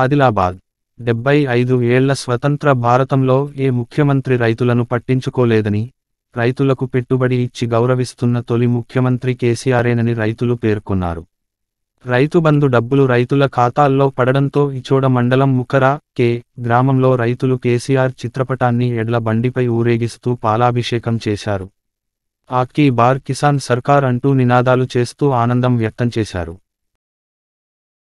ఆదిలాబాద్ డెబ్బై ఐదు ఏళ్ల స్వతంత్ర భారతంలో ఏ ముఖ్యమంత్రి రైతులను పట్టించుకోలేదని రైతులకు పెట్టుబడి ఇచ్చి గౌరవిస్తున్న తొలి ముఖ్యమంత్రి కేసీఆరేనని రైతులు పేర్కొన్నారు రైతుబంధు డబ్బులు రైతుల ఖాతాల్లో పడడంతో ఇచోడ మండలం ముఖరా కే గ్రామంలో రైతులు కేసీఆర్ చిత్రపటాన్ని ఎడ్ల బండిపై ఊరేగిస్తూ పాలాభిషేకం చేశారు ఆక్కీ బార్ కిసాన్ సర్కార్ అంటూ నినాదాలు చేస్తూ ఆనందం వ్యక్తం చేశారు